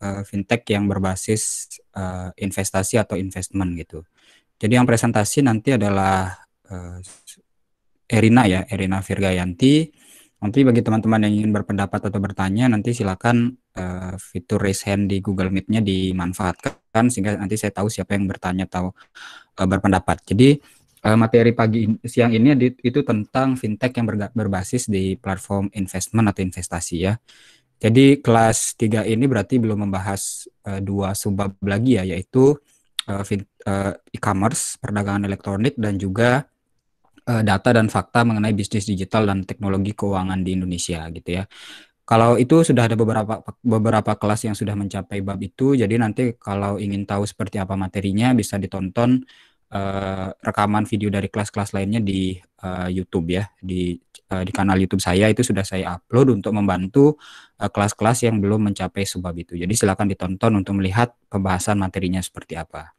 uh, fintech yang berbasis uh, investasi atau investment gitu. Jadi yang presentasi nanti adalah uh, Erina ya, Erina Virgayanti. Nanti bagi teman-teman yang ingin berpendapat atau bertanya, nanti silakan uh, fitur raise hand di Google Meet-nya dimanfaatkan sehingga nanti saya tahu siapa yang bertanya atau uh, berpendapat. Jadi uh, materi pagi siang ini itu tentang fintech yang berga, berbasis di platform investment atau investasi ya. Jadi kelas 3 ini berarti belum membahas uh, dua subbab lagi ya, yaitu uh, e-commerce, perdagangan elektronik, dan juga uh, data dan fakta mengenai bisnis digital dan teknologi keuangan di Indonesia gitu ya. Kalau itu sudah ada beberapa beberapa kelas yang sudah mencapai bab itu, jadi nanti kalau ingin tahu seperti apa materinya bisa ditonton uh, rekaman video dari kelas-kelas lainnya di uh, YouTube ya di uh, di kanal YouTube saya itu sudah saya upload untuk membantu kelas-kelas uh, yang belum mencapai sebab itu. Jadi silakan ditonton untuk melihat pembahasan materinya seperti apa.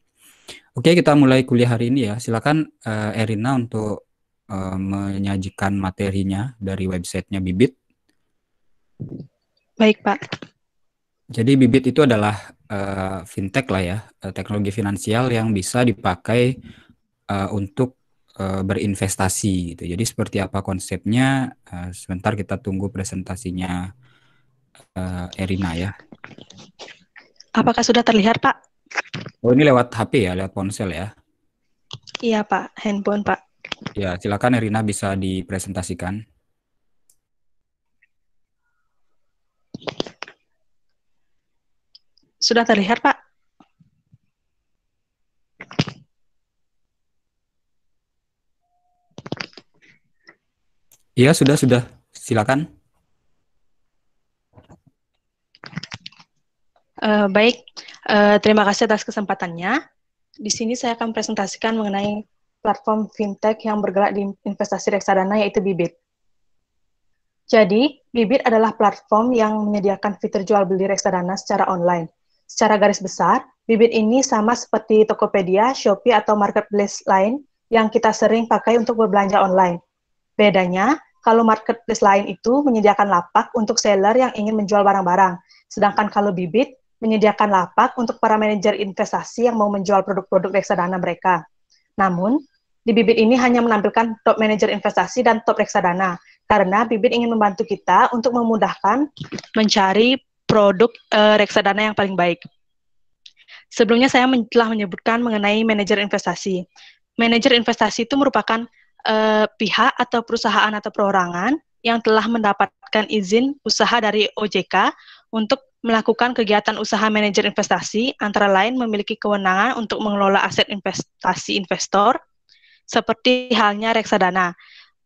Oke kita mulai kuliah hari ini ya. Silakan uh, Erina untuk uh, menyajikan materinya dari websitenya Bibit. Baik Pak. Jadi Bibit itu adalah uh, fintech lah ya, eh, teknologi finansial yang bisa dipakai uh, untuk uh, berinvestasi gitu. Jadi seperti apa konsepnya? Uh, sebentar kita tunggu presentasinya uh, Erina ya. Apakah sudah terlihat Pak? Oh ini lewat HP ya, lewat ponsel ya? Iya Pak, handphone Pak. Ya silakan Erina bisa dipresentasikan. Sudah terlihat, Pak? Iya, sudah, sudah. Silakan. Uh, baik, uh, terima kasih atas kesempatannya. Di sini saya akan presentasikan mengenai platform fintech yang bergerak di investasi reksadana yaitu Bibit. Jadi, Bibit adalah platform yang menyediakan fitur jual beli reksadana secara online. Secara garis besar, Bibit ini sama seperti Tokopedia, Shopee, atau marketplace lain yang kita sering pakai untuk berbelanja online. Bedanya, kalau marketplace lain itu menyediakan lapak untuk seller yang ingin menjual barang-barang, sedangkan kalau Bibit menyediakan lapak untuk para manajer investasi yang mau menjual produk-produk reksadana mereka. Namun, di Bibit ini hanya menampilkan top manajer investasi dan top reksadana, karena Bibit ingin membantu kita untuk memudahkan mencari produk uh, reksadana yang paling baik. Sebelumnya saya men telah menyebutkan mengenai manajer investasi. Manajer investasi itu merupakan uh, pihak atau perusahaan atau perorangan yang telah mendapatkan izin usaha dari OJK untuk melakukan kegiatan usaha manajer investasi, antara lain memiliki kewenangan untuk mengelola aset investasi investor, seperti halnya reksadana.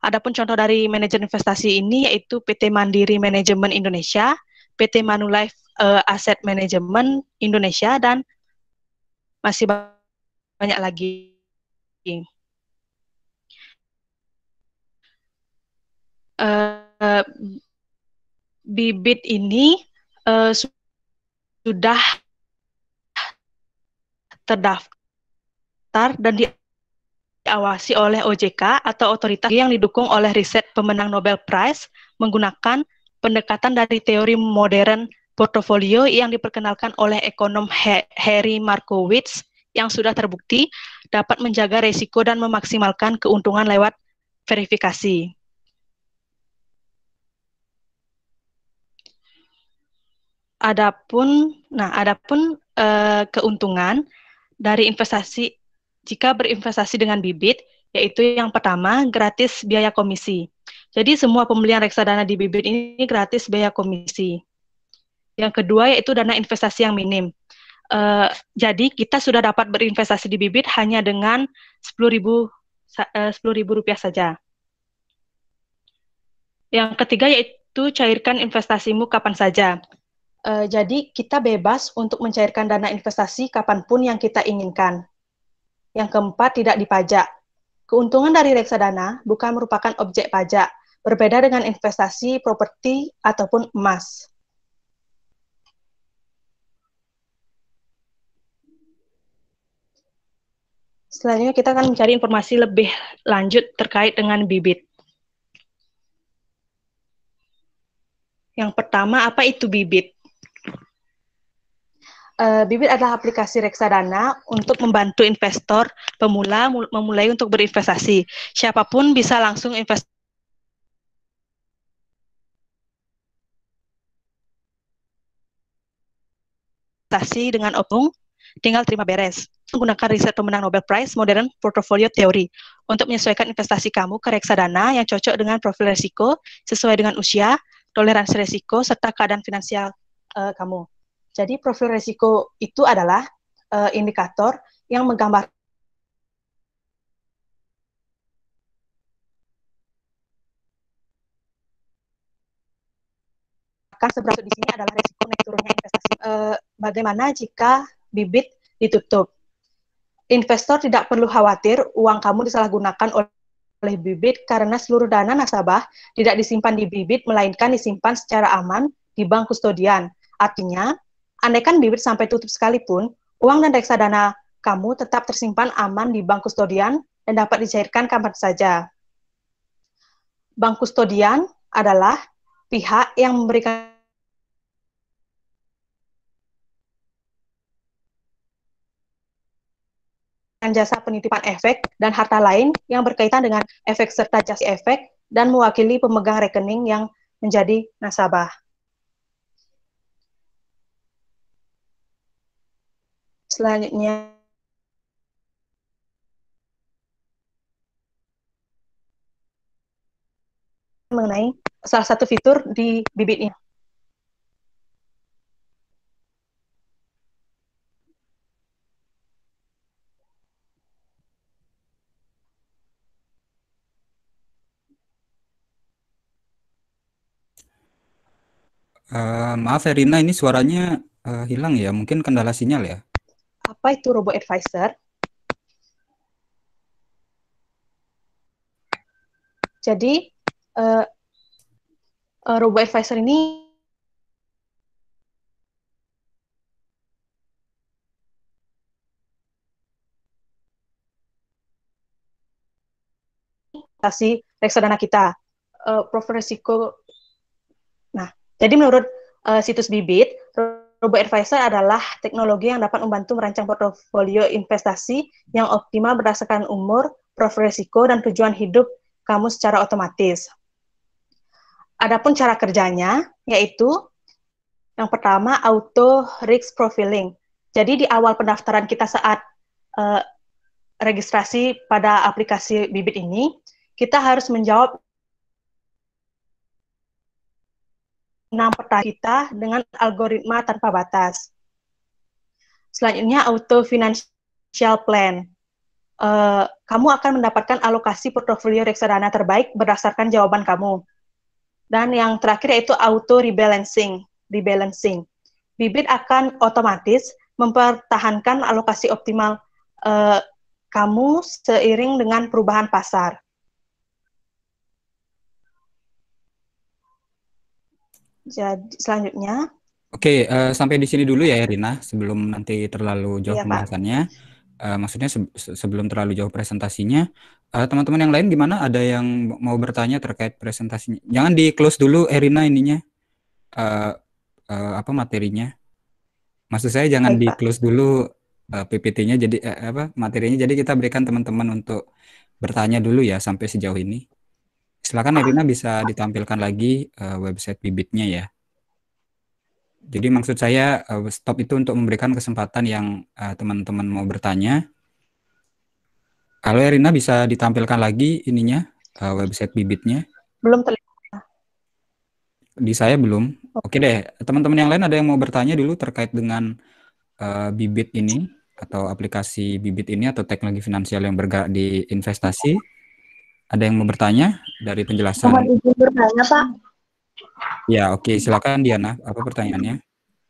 Adapun contoh dari manajer investasi ini yaitu PT Mandiri Manajemen Indonesia, PT Manulife uh, Asset Management Indonesia dan masih banyak lagi. Uh, bibit ini uh, sudah terdaftar dan diawasi oleh OJK atau otoritas yang didukung oleh riset pemenang Nobel Prize menggunakan pendekatan dari teori modern portofolio yang diperkenalkan oleh ekonom Harry Markowitz yang sudah terbukti dapat menjaga risiko dan memaksimalkan keuntungan lewat verifikasi. Adapun, nah, adapun uh, keuntungan dari investasi jika berinvestasi dengan bibit yaitu yang pertama gratis biaya komisi. Jadi semua pembelian reksadana di bibit ini gratis biaya komisi. Yang kedua yaitu dana investasi yang minim. Uh, jadi kita sudah dapat berinvestasi di bibit hanya dengan sepuluh ribu eh, sepuluh ribu rupiah saja. Yang ketiga yaitu cairkan investasimu kapan saja. Uh, jadi kita bebas untuk mencairkan dana investasi kapanpun yang kita inginkan. Yang keempat, tidak dipajak. Keuntungan dari reksadana bukan merupakan objek pajak, berbeda dengan investasi properti ataupun emas. Selanjutnya kita akan mencari informasi lebih lanjut terkait dengan bibit. Yang pertama, apa itu bibit? Uh, Bibit adalah aplikasi reksadana untuk membantu investor pemula memulai untuk berinvestasi. Siapapun bisa langsung investasi dengan opung, tinggal terima beres. Menggunakan riset pemenang Nobel Prize Modern Portfolio Theory untuk menyesuaikan investasi kamu ke reksadana yang cocok dengan profil risiko sesuai dengan usia, toleransi risiko, serta keadaan finansial uh, kamu. Jadi profil risiko itu adalah uh, indikator yang menggambarkan seberapa di sini adalah risiko naik turunnya investasi. Uh, bagaimana jika bibit ditutup? Investor tidak perlu khawatir uang kamu disalahgunakan oleh bibit karena seluruh dana nasabah tidak disimpan di bibit melainkan disimpan secara aman di bank kustodian. Artinya, Andaikan bibit sampai tutup sekalipun, uang dan reksadana kamu tetap tersimpan aman di bank kustodian dan dapat dicairkan kapan saja. Bank kustodian adalah pihak yang memberikan jasa penitipan efek dan harta lain yang berkaitan dengan efek serta jasa efek dan mewakili pemegang rekening yang menjadi nasabah. selanjutnya mengenai salah satu fitur di bibitnya. Uh, maaf Erina, ya, ini suaranya uh, hilang ya, mungkin kendala sinyal ya apa itu robo advisor? Jadi uh, uh, robo advisor ini investasi reksadana kita, uh, profil risiko. Nah, jadi menurut uh, situs Bibit, Robo Advisor adalah teknologi yang dapat membantu merancang portofolio investasi yang optimal berdasarkan umur, profil risiko, dan tujuan hidup kamu secara otomatis. Adapun cara kerjanya, yaitu yang pertama, auto risk profiling. Jadi di awal pendaftaran kita saat uh, registrasi pada aplikasi bibit ini, kita harus menjawab 6 peta kita dengan algoritma tanpa batas. Selanjutnya auto financial plan. Uh, kamu akan mendapatkan alokasi portofolio reksadana terbaik berdasarkan jawaban kamu. Dan yang terakhir yaitu auto rebalancing. Rebalancing. Bibit akan otomatis mempertahankan alokasi optimal uh, kamu seiring dengan perubahan pasar. Jadi selanjutnya. Oke, okay, uh, eh, sampai di sini dulu ya Rina, sebelum nanti terlalu jauh iya, pembahasannya. Uh, maksudnya se sebelum terlalu jauh presentasinya, eh, teman-teman uh, yang lain gimana? Ada yang mau bertanya terkait presentasinya? Jangan di close dulu Erina ininya, uh, uh, apa materinya? Maksud saya jangan Baik, di close dulu uh, PPT-nya, jadi uh, apa materinya? Jadi kita berikan teman-teman untuk bertanya dulu ya sampai sejauh ini. Silakan Erina bisa ditampilkan lagi uh, website bibitnya ya. Jadi maksud saya uh, stop itu untuk memberikan kesempatan yang eh, teman-teman uh, mau bertanya. Kalau Erina bisa ditampilkan lagi ininya uh, website bibitnya. Belum terlihat. Di saya belum. Oke deh, teman-teman yang lain ada yang mau bertanya dulu terkait dengan uh, bibit ini atau aplikasi bibit ini atau teknologi finansial yang bergerak di investasi. Ada yang mau bertanya dari penjelasan? Mohon izin bertanya, Pak. Ya, oke. Okay. Silakan Diana. Apa pertanyaannya?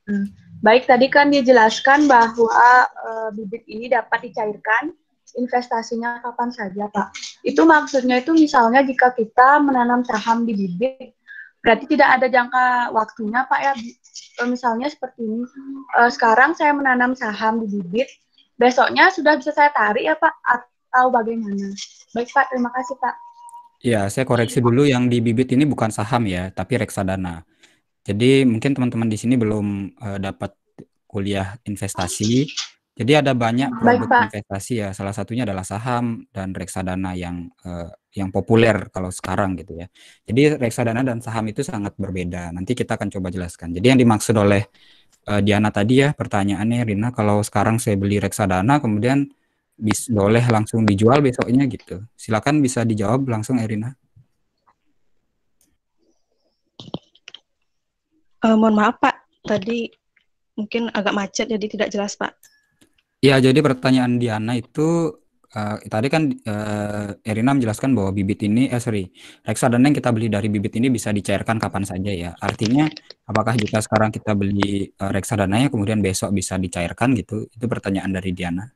Hmm. Baik, tadi kan dijelaskan bahwa e, bibit ini dapat dicairkan investasinya kapan saja, Pak. Itu maksudnya itu misalnya jika kita menanam saham di bibit, berarti tidak ada jangka waktunya, Pak ya. Eh, misalnya seperti ini, eh, sekarang saya menanam saham di bibit, besoknya sudah bisa saya tarik ya, Pak, atau bagaimana? Baik Pak, terima kasih Pak. Ya, saya koreksi dulu yang di bibit ini bukan saham ya, tapi reksadana. Jadi mungkin teman-teman di sini belum uh, dapat kuliah investasi. Jadi ada banyak produk Baik, investasi ya. Salah satunya adalah saham dan reksadana yang uh, yang populer kalau sekarang gitu ya. Jadi reksadana dan saham itu sangat berbeda. Nanti kita akan coba jelaskan. Jadi yang dimaksud oleh uh, Diana tadi ya pertanyaannya Rina kalau sekarang saya beli reksadana kemudian bis boleh langsung dijual besoknya gitu silakan bisa dijawab langsung Erina uh, mohon maaf Pak tadi mungkin agak macet jadi tidak jelas Pak ya jadi pertanyaan Diana itu Uh, tadi kan uh, Erina menjelaskan bahwa bibit ini, eh sorry, reksadana yang kita beli dari bibit ini bisa dicairkan kapan saja ya. Artinya, apakah jika sekarang kita beli uh, ya kemudian besok bisa dicairkan gitu? Itu pertanyaan dari Diana.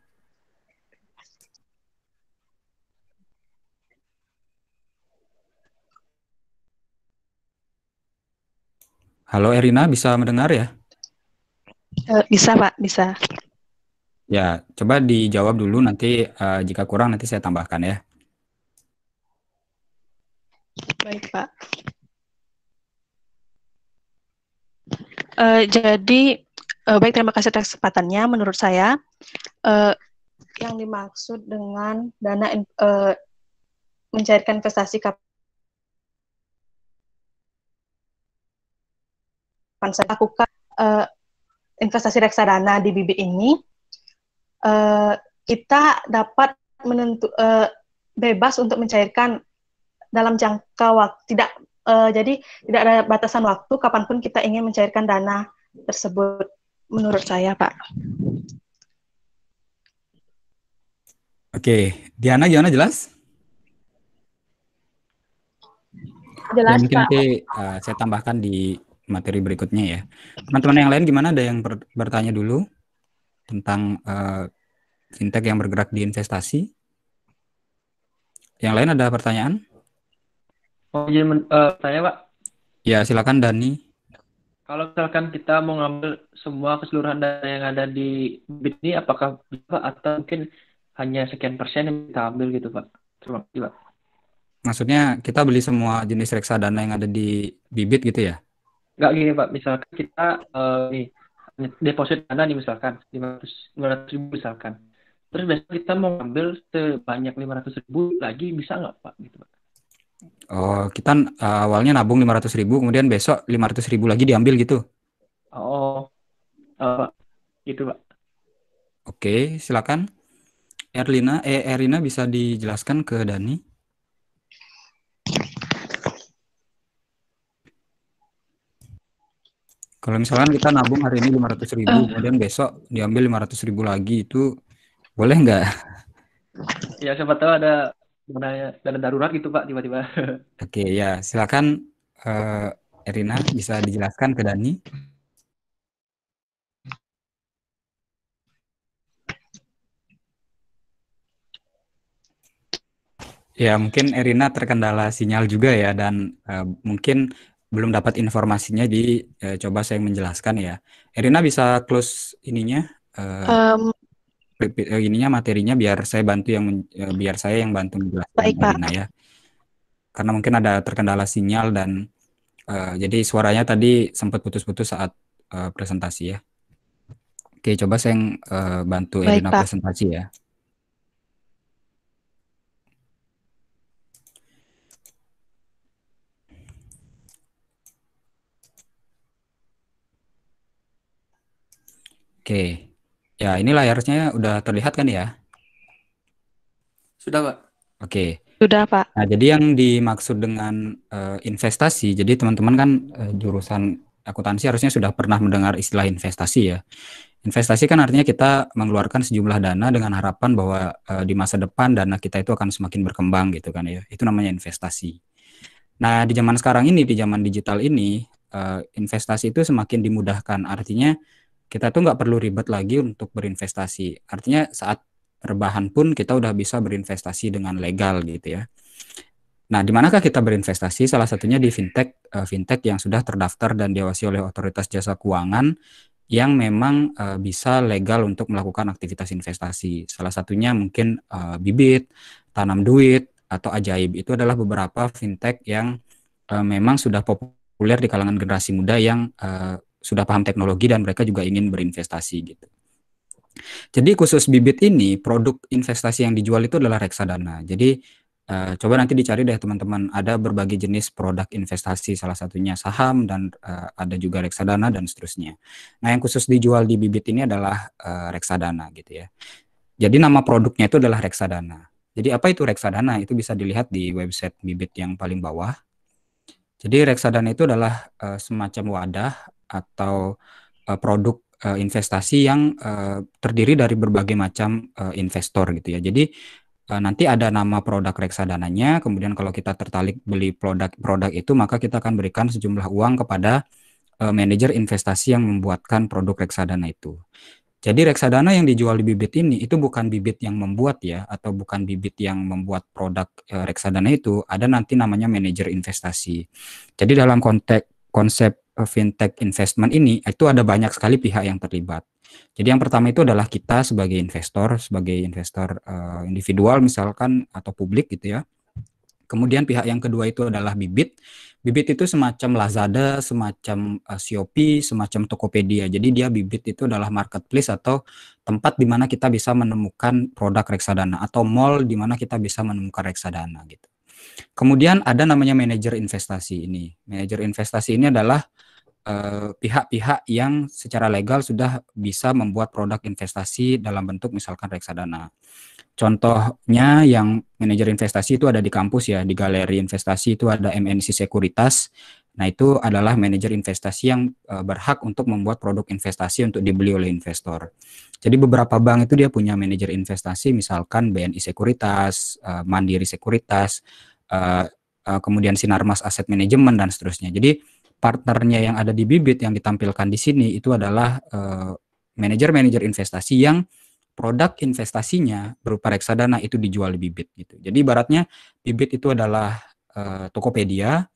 Halo Erina, bisa mendengar ya? Eh, bisa Pak, bisa. Ya, coba dijawab dulu nanti uh, jika kurang nanti saya tambahkan ya. Baik Pak. Uh, jadi uh, baik terima kasih atas kesempatannya. Menurut saya uh, yang dimaksud dengan dana uh, mencairkan investasi kapitalisasi kapan saya lakukan uh, investasi reksadana di BB ini, uh, kita dapat menentu uh, bebas untuk mencairkan dalam jangka waktu tidak uh, jadi tidak ada batasan waktu kapanpun kita ingin mencairkan dana tersebut menurut saya Pak. Oke, Diana gimana jelas? Jelas Dan mungkin Pak. nanti uh, saya tambahkan di materi berikutnya ya. Teman-teman yang lain gimana? Ada yang bertanya dulu tentang uh, fintech yang bergerak di investasi? Yang lain ada pertanyaan? Oh, jadi iya, uh, eh, tanya Pak. Ya, silakan Dani. Kalau misalkan kita mau ngambil semua keseluruhan dana yang ada di Bit ini, apakah bisa atau mungkin hanya sekian persen yang kita ambil gitu Pak? Terima kasih Pak. Maksudnya kita beli semua jenis reksadana yang ada di Bibit gitu ya? nggak gini pak misalkan kita uh, nih deposit dana nih misalkan 500 500 ribu misalkan terus besok kita mau ambil sebanyak 500 ribu lagi bisa nggak pak gitu pak Oh, kita uh, awalnya nabung 500 ribu, kemudian besok 500 ribu lagi diambil gitu? Oh, uh, Pak. Gitu, Pak. Oke, silakan. Erlina, eh, Erina bisa dijelaskan ke Dani? Kalau misalkan kita nabung hari ini 500 ribu, uh. kemudian besok diambil 500 ribu lagi, itu boleh nggak? Ya, siapa tahu ada dana darurat gitu, Pak, tiba-tiba. Oke, okay, ya. Silakan uh, Erina bisa dijelaskan ke Dani. Ya, mungkin Erina terkendala sinyal juga ya, dan uh, mungkin belum dapat informasinya di eh, coba saya menjelaskan ya. Erina bisa close ininya eh, um, ininya materinya biar saya bantu yang eh, biar saya yang bantu menjelaskan baik, Erina ya, ya. Karena mungkin ada terkendala sinyal dan eh, jadi suaranya tadi sempat putus-putus saat eh, presentasi ya. Oke, coba saya yang, eh, bantu baik, Erina Pak. presentasi ya. Oke. Ya, ini layarnya udah terlihat kan ya? Sudah, Pak. Oke. Sudah, Pak. Nah, jadi yang dimaksud dengan uh, investasi, jadi teman-teman kan uh, jurusan akuntansi harusnya sudah pernah mendengar istilah investasi ya. Investasi kan artinya kita mengeluarkan sejumlah dana dengan harapan bahwa uh, di masa depan dana kita itu akan semakin berkembang gitu kan ya. Itu namanya investasi. Nah, di zaman sekarang ini, di zaman digital ini, uh, investasi itu semakin dimudahkan. Artinya kita tuh nggak perlu ribet lagi untuk berinvestasi. Artinya saat rebahan pun kita udah bisa berinvestasi dengan legal gitu ya. Nah, di manakah kita berinvestasi? Salah satunya di fintech, eh, fintech yang sudah terdaftar dan diawasi oleh otoritas jasa keuangan yang memang eh, bisa legal untuk melakukan aktivitas investasi. Salah satunya mungkin eh, bibit, tanam duit, atau ajaib. Itu adalah beberapa fintech yang memang sudah populer di kalangan generasi muda yang sudah paham teknologi dan mereka juga ingin berinvestasi gitu. Jadi khusus bibit ini produk investasi yang dijual itu adalah reksadana. Jadi uh, coba nanti dicari deh teman-teman ada berbagai jenis produk investasi salah satunya saham dan uh, ada juga reksadana dan seterusnya nah yang khusus dijual di bibit ini adalah uh, reksadana gitu ya jadi nama produknya itu adalah reksadana jadi apa itu reksadana itu bisa dilihat di website bibit yang paling bawah jadi reksadana itu adalah uh, semacam wadah atau uh, produk uh, investasi yang uh, terdiri dari berbagai macam uh, investor gitu ya. Jadi nanti ada nama produk reksadananya, kemudian kalau kita tertarik beli produk-produk itu maka kita akan berikan sejumlah uang kepada uh, manajer investasi yang membuatkan produk reksadana itu. Jadi reksadana yang dijual di bibit ini itu bukan bibit yang membuat ya atau bukan bibit yang membuat produk e, reksadana itu ada nanti namanya manajer investasi. Jadi dalam konteks konsep Eh, fintech investment ini itu ada banyak sekali pihak yang terlibat. Jadi yang pertama itu adalah kita sebagai investor, sebagai investor uh, individual misalkan atau publik gitu ya. Kemudian pihak yang kedua itu adalah bibit. Bibit itu semacam Lazada, semacam uh, Shopee, semacam Tokopedia. Jadi dia bibit itu adalah marketplace atau tempat di mana kita bisa menemukan produk reksadana atau mall di mana kita bisa menemukan reksadana gitu. Kemudian ada namanya manajer investasi ini. Manajer investasi ini adalah pihak eh, pihak-pihak yang secara legal sudah bisa membuat produk investasi dalam bentuk misalkan reksadana. Contohnya yang manajer investasi itu ada di kampus ya, di galeri investasi itu ada MNC Sekuritas. Nah, itu adalah manajer investasi yang uh, berhak untuk membuat produk investasi untuk dibeli oleh investor. Jadi beberapa bank itu dia punya manajer investasi misalkan BNI Sekuritas, uh, Mandiri Sekuritas, uh, uh, kemudian Sinarmas Asset Management dan seterusnya. Jadi partnernya yang ada di bibit yang ditampilkan di sini itu adalah eh, manajer-manajer investasi yang produk investasinya berupa reksadana itu dijual di bibit gitu. Jadi baratnya bibit itu adalah uh, Tokopedia.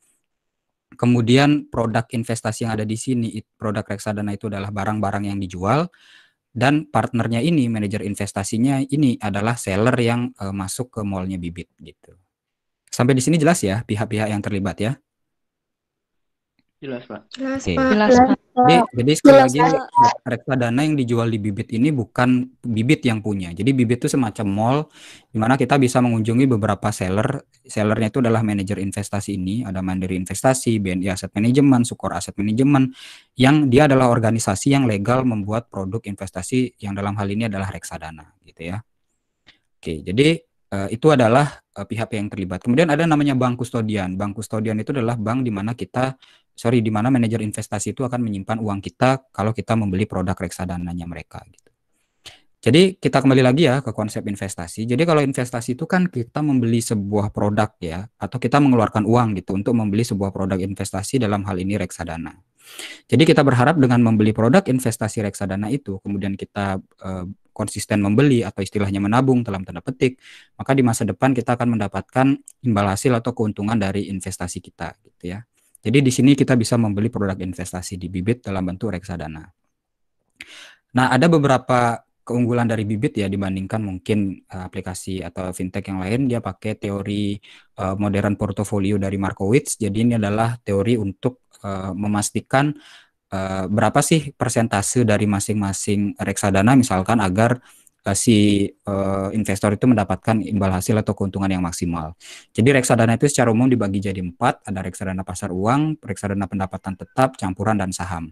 Kemudian produk investasi yang ada di sini produk reksadana itu adalah barang-barang yang dijual dan partnernya ini manajer investasinya ini adalah seller yang uh, masuk ke mallnya bibit gitu. Sampai di sini jelas ya pihak-pihak yang terlibat ya. Jelas, Pak. Jelas, okay. Pak. Jelas, Pak. Jadi, jadi sekali lagi Pak. reksadana yang dijual di Bibit ini bukan Bibit yang punya. Jadi Bibit itu semacam mall di mana kita bisa mengunjungi beberapa seller. Sellernya itu adalah manajer investasi ini, ada Mandiri Investasi, BNI Asset Management, Sukor Asset Management yang dia adalah organisasi yang legal membuat produk investasi yang dalam hal ini adalah reksadana gitu ya. Oke, jadi eh, itu adalah eh, pihak yang terlibat. Kemudian ada namanya bank kustodian. Bank kustodian itu adalah bank di mana kita sorry di mana manajer investasi itu akan menyimpan uang kita kalau kita membeli produk reksadananya mereka gitu. Jadi kita kembali lagi ya ke konsep investasi. Jadi kalau investasi itu kan kita membeli sebuah produk ya atau kita mengeluarkan uang gitu untuk membeli sebuah produk investasi dalam hal ini reksadana. Jadi kita berharap dengan membeli produk investasi reksadana itu kemudian kita e, konsisten membeli atau istilahnya menabung dalam tanda petik, maka di masa depan kita akan mendapatkan imbal hasil atau keuntungan dari investasi kita gitu ya. Jadi di sini kita bisa membeli produk investasi di bibit dalam bentuk reksadana. Nah, ada beberapa keunggulan dari bibit ya dibandingkan mungkin eh, aplikasi atau fintech yang lain dia pakai teori eh, modern portofolio dari Markowitz. Jadi ini adalah teori untuk eh, memastikan berapa sih persentase dari masing-masing reksadana misalkan agar Eh, si uh, investor itu mendapatkan imbal hasil atau keuntungan yang maksimal. Jadi reksadana itu secara umum dibagi jadi empat, ada reksadana pasar uang, reksadana pendapatan tetap, campuran, dan saham.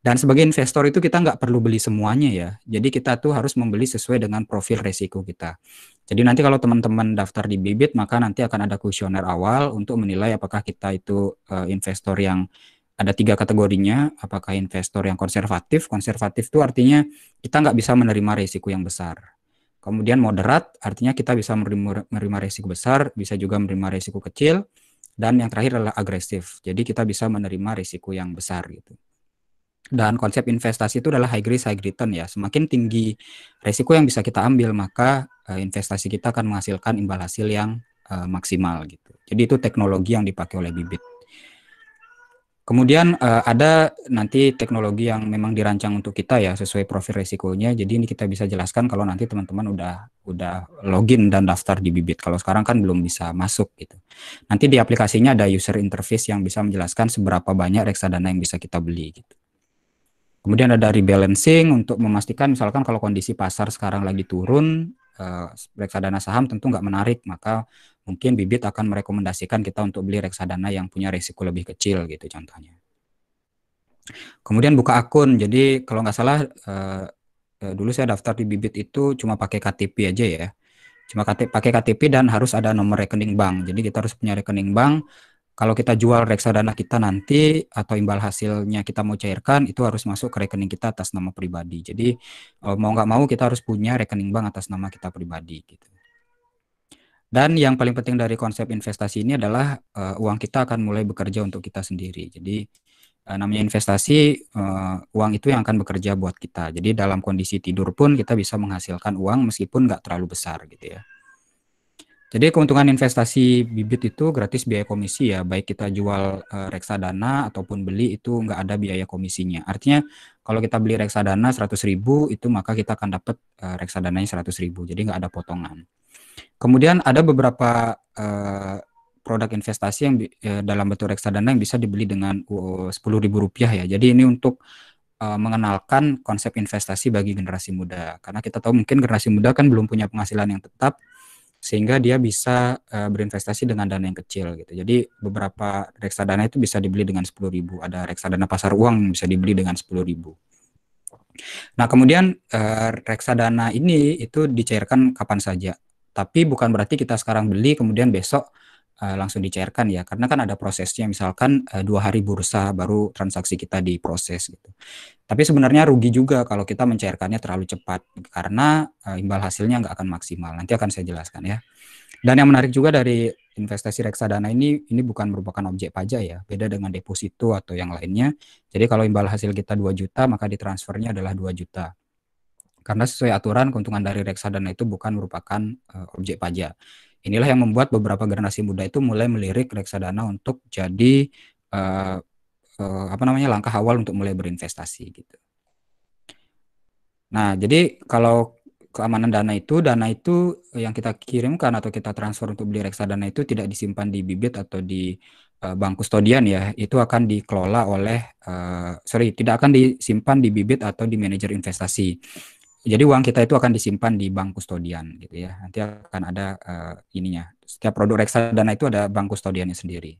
Dan sebagai investor itu kita nggak perlu beli semuanya ya. Jadi kita tuh harus membeli sesuai dengan profil resiko kita. Jadi nanti kalau teman-teman daftar di Bibit, maka nanti akan ada kuesioner awal untuk menilai apakah kita itu uh, investor yang ada tiga kategorinya. Apakah investor yang konservatif? Konservatif itu artinya kita nggak bisa menerima risiko yang besar. Kemudian moderat, artinya kita bisa menerima, risiko besar, bisa juga menerima risiko kecil. Dan yang terakhir adalah agresif. Jadi kita bisa menerima risiko yang besar gitu. Dan konsep investasi itu adalah high risk high return ya. Semakin tinggi risiko yang bisa kita ambil, maka eh, investasi kita akan menghasilkan imbal hasil yang uh, maksimal gitu. Jadi itu teknologi yang dipakai oleh bibit. Kemudian uh, ada nanti teknologi yang memang dirancang untuk kita ya sesuai profil resikonya. Jadi ini kita bisa jelaskan kalau nanti teman-teman udah udah login dan daftar di Bibit. Kalau sekarang kan belum bisa masuk gitu. Nanti di aplikasinya ada user interface yang bisa menjelaskan seberapa banyak reksadana yang bisa kita beli gitu. Kemudian ada rebalancing untuk memastikan misalkan kalau kondisi pasar sekarang lagi turun, uh, reksadana saham tentu nggak menarik, maka mungkin bibit akan merekomendasikan kita untuk beli reksadana yang punya risiko lebih kecil gitu contohnya. Kemudian buka akun. Jadi kalau nggak salah eh, eh dulu saya daftar di bibit itu cuma pakai KTP aja ya. Cuma KTP, pakai KTP dan harus ada nomor rekening bank. Jadi kita harus punya rekening bank. Kalau kita jual reksadana kita nanti atau imbal hasilnya kita mau cairkan itu harus masuk ke rekening kita atas nama pribadi. Jadi eh, mau nggak mau kita harus punya rekening bank atas nama kita pribadi gitu. Dan yang paling penting dari konsep investasi ini adalah uh, uang kita akan mulai bekerja untuk kita sendiri. Jadi uh, namanya investasi uh, uang itu yang akan bekerja buat kita. Jadi dalam kondisi tidur pun kita bisa menghasilkan uang meskipun nggak terlalu besar gitu ya. Jadi keuntungan investasi bibit itu gratis biaya komisi ya, baik kita jual uh, reksadana ataupun beli itu nggak ada biaya komisinya. Artinya kalau kita beli reksadana 100.000 itu maka kita akan dapat uh, reksadananya 100.000. Jadi nggak ada potongan. Kemudian ada beberapa uh, produk investasi yang uh, dalam bentuk reksadana yang bisa dibeli dengan sepuluh ribu rupiah ya. Jadi ini untuk uh, mengenalkan konsep investasi bagi generasi muda. Karena kita tahu mungkin generasi muda kan belum punya penghasilan yang tetap, sehingga dia bisa uh, berinvestasi dengan dana yang kecil gitu. Jadi beberapa reksadana itu bisa dibeli dengan sepuluh ribu. Ada reksadana pasar uang yang bisa dibeli dengan sepuluh ribu. Nah, kemudian uh, reksadana ini itu dicairkan kapan saja. Tapi bukan berarti kita sekarang beli kemudian besok uh, langsung dicairkan ya, karena kan ada prosesnya. Misalkan uh, dua hari bursa baru transaksi kita diproses gitu. Tapi sebenarnya rugi juga kalau kita mencairkannya terlalu cepat karena uh, imbal hasilnya nggak akan maksimal. Nanti akan saya jelaskan ya. Dan yang menarik juga dari investasi reksadana ini ini bukan merupakan objek pajak ya, beda dengan deposito atau yang lainnya. Jadi kalau imbal hasil kita 2 juta maka ditransfernya adalah 2 juta karena sesuai aturan keuntungan dari reksadana itu bukan merupakan uh, objek pajak. Inilah yang membuat beberapa generasi muda itu mulai melirik reksadana untuk jadi uh, uh, apa namanya langkah awal untuk mulai berinvestasi gitu. Nah, jadi kalau keamanan dana itu, dana itu yang kita kirimkan atau kita transfer untuk beli reksadana itu tidak disimpan di bibit atau di uh, bank kustodian ya, itu akan dikelola oleh, uh, sorry, tidak akan disimpan di bibit atau di manajer investasi jadi uang kita itu akan disimpan di bank kustodian gitu ya. Nanti akan ada uh, ininya. Setiap produk reksadana itu ada bank kustodiannya sendiri.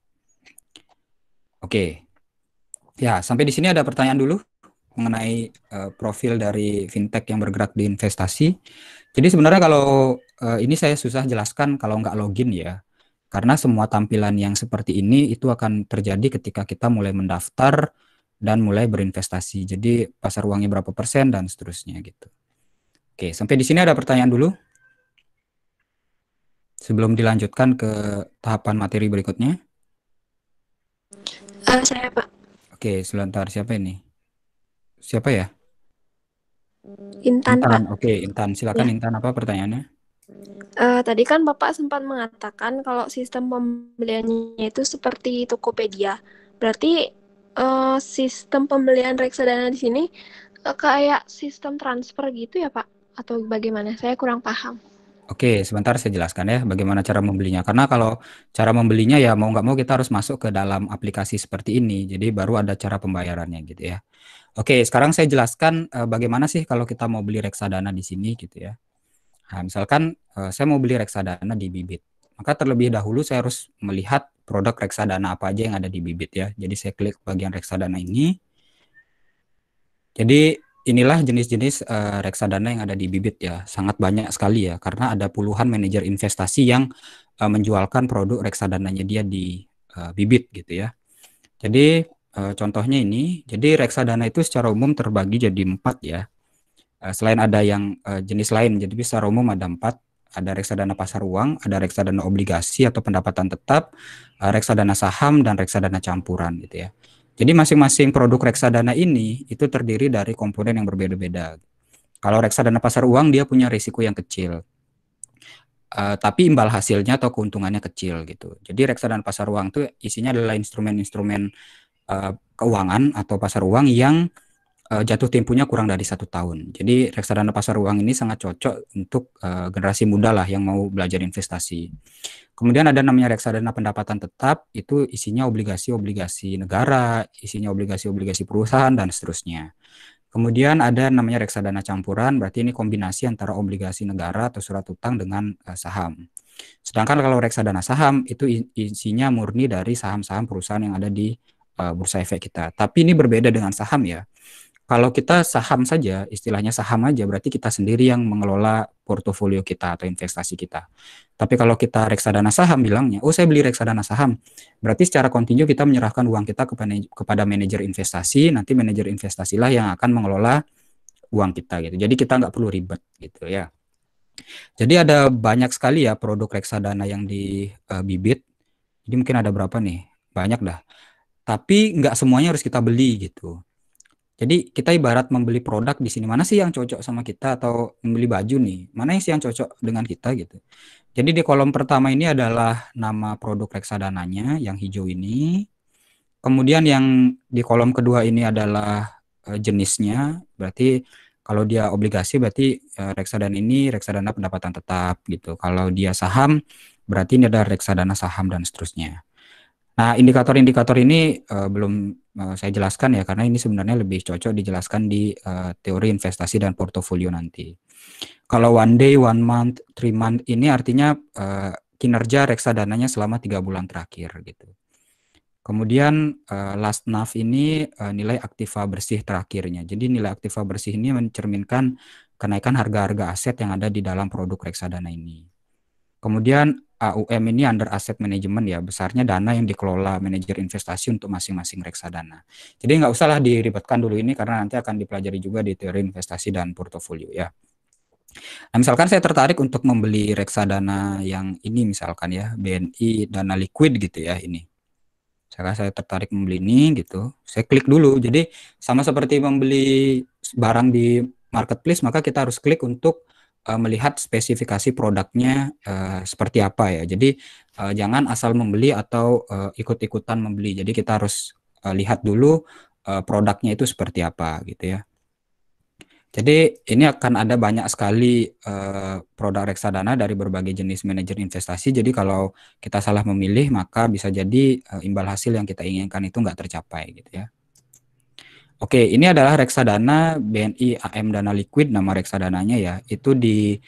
Oke. Ya, sampai di sini ada pertanyaan dulu mengenai uh, profil dari fintech yang bergerak di investasi. Jadi sebenarnya kalau uh, ini saya susah jelaskan kalau nggak login ya. Karena semua tampilan yang seperti ini itu akan terjadi ketika kita mulai mendaftar dan mulai berinvestasi. Jadi pasar uangnya berapa persen dan seterusnya gitu. Oke, sampai di sini ada pertanyaan dulu? Sebelum dilanjutkan ke tahapan materi berikutnya. Uh, saya, Pak. Oke, sebentar. Siapa ini? Siapa ya? Intan, Intan. Pak. Oke, Intan. Silakan ya. Intan, apa pertanyaannya? Uh, tadi kan Bapak sempat mengatakan kalau sistem pembeliannya itu seperti Tokopedia. Berarti uh, sistem pembelian reksadana di sini uh, kayak sistem transfer gitu ya, Pak? atau bagaimana? Saya kurang paham. Oke, sebentar saya jelaskan ya bagaimana cara membelinya. Karena kalau cara membelinya ya mau nggak mau kita harus masuk ke dalam aplikasi seperti ini. Jadi baru ada cara pembayarannya gitu ya. Oke, sekarang saya jelaskan uh, bagaimana sih kalau kita mau beli reksadana di sini gitu ya. Nah, misalkan uh, saya mau beli reksadana di Bibit. Maka terlebih dahulu saya harus melihat produk reksadana apa aja yang ada di Bibit ya. Jadi saya klik bagian reksadana ini. Jadi inilah jenis-jenis uh, reksadana yang ada di Bibit ya. Sangat banyak sekali ya karena ada puluhan manajer investasi yang uh, menjualkan produk reksadananya dia di uh, Bibit gitu ya. Jadi uh, contohnya ini, jadi reksadana itu secara umum terbagi jadi empat ya. selain ada yang uh, jenis lain, jadi secara umum ada empat. Ada reksadana pasar uang, ada reksadana obligasi atau pendapatan tetap, uh, reksadana saham dan reksadana campuran gitu ya. Jadi masing-masing produk reksadana ini itu terdiri dari komponen yang berbeda-beda. Kalau reksadana pasar uang dia punya risiko yang kecil. Uh, tapi imbal hasilnya atau keuntungannya kecil gitu. Jadi reksadana pasar uang itu isinya adalah instrumen-instrumen uh, keuangan atau pasar uang yang uh, jatuh tempuhnya kurang dari satu tahun. Jadi reksadana pasar uang ini sangat cocok untuk uh, generasi muda lah yang mau belajar investasi. Kemudian ada namanya reksadana pendapatan tetap, itu isinya obligasi-obligasi negara, isinya obligasi-obligasi perusahaan dan seterusnya. Kemudian ada namanya reksadana campuran, berarti ini kombinasi antara obligasi negara atau surat utang dengan uh, saham. Sedangkan kalau reksadana saham itu isinya murni dari saham-saham perusahaan yang ada di uh, bursa efek kita. Tapi ini berbeda dengan saham ya. Kalau kita saham saja, istilahnya saham aja, berarti kita sendiri yang mengelola portofolio kita atau investasi kita. Tapi kalau kita reksadana saham bilangnya, oh saya beli reksadana saham, berarti secara kontinu kita menyerahkan uang kita kepada manajer investasi, nanti manajer investasilah yang akan mengelola uang kita gitu. Jadi kita nggak perlu ribet gitu ya. Jadi ada banyak sekali ya produk reksadana yang di uh, bibit. Jadi mungkin ada berapa nih? Banyak dah. Tapi nggak semuanya harus kita beli gitu. Jadi kita ibarat membeli produk di sini mana sih yang cocok sama kita atau membeli baju nih mana sih yang cocok dengan kita gitu. Jadi di kolom pertama ini adalah nama produk reksadananya yang hijau ini. Kemudian yang di kolom kedua ini adalah eh, jenisnya. Berarti kalau dia obligasi berarti eh, reksadana ini reksadana pendapatan tetap gitu. Kalau dia saham berarti ini adalah reksadana saham dan seterusnya. Nah, indikator-indikator ini uh, belum uh, saya jelaskan ya karena ini sebenarnya lebih cocok dijelaskan di uh, teori investasi dan portofolio nanti. Kalau one day, one month, three month ini artinya uh, kinerja reksadananya selama tiga bulan terakhir gitu. Kemudian uh, last NAV ini uh, nilai aktiva bersih terakhirnya. Jadi nilai aktiva bersih ini mencerminkan kenaikan harga-harga aset yang ada di dalam produk reksadana ini. Kemudian AUM ini under asset management ya, besarnya dana yang dikelola manajer investasi untuk masing-masing reksadana. Jadi nggak usahlah diribetkan dulu ini karena nanti akan dipelajari juga di teori investasi dan portofolio ya. Nah, misalkan saya tertarik untuk membeli reksadana yang ini misalkan ya, BNI dana liquid gitu ya ini. Misalkan saya tertarik membeli ini gitu, saya klik dulu. Jadi sama seperti membeli barang di marketplace, maka kita harus klik untuk uh, melihat spesifikasi produknya uh, seperti apa ya. Jadi uh, jangan asal membeli atau uh, ikut-ikutan membeli. Jadi kita harus uh, lihat dulu uh, produknya itu seperti apa gitu ya. Jadi ini akan ada banyak sekali uh, produk reksadana dari berbagai jenis manajer investasi. Jadi kalau kita salah memilih maka bisa jadi uh, imbal hasil yang kita inginkan itu nggak tercapai gitu ya. Oke, ini adalah reksadana BNI AM Dana Liquid nama reksadananya ya. Itu di